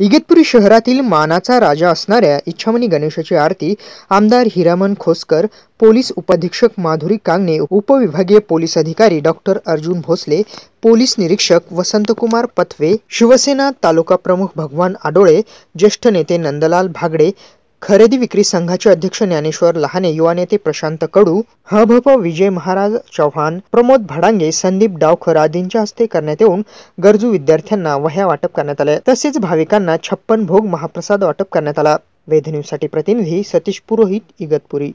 इगतपुरी शहरातील मानाचा राजा असणाऱ्या इच्छामणी गणेशाची आरती आमदार हिरामन खोसकर पोलीस उपाधीक्षक माधुरी कांगणे उपविभागीय पोलीस अधिकारी डॉक्टर अर्जुन भोसले पोलीस निरीक्षक वसंतकुमार पथवे शिवसेना तालुका प्रमुख भगवान आडोळे ज्येष्ठ नेते नंदलाल भागडे खरेदी विक्री संघाचे अध्यक्ष ज्ञानेश्वर लहाने युवा नेते प्रशांत कडू हभप विजय महाराज चव्हाण प्रमोद भडांगे संदीप डावखर आदींच्या हस्ते करण्यात येऊन गरजू विद्यार्थ्यांना वह्या वाटप करण्यात आले तसेच भाविकांना छप्पन भोग महाप्रसाद वाटप करण्यात आला वेधन्यूसाठी प्रतिनिधी सतीश पुरोहित इगतपुरी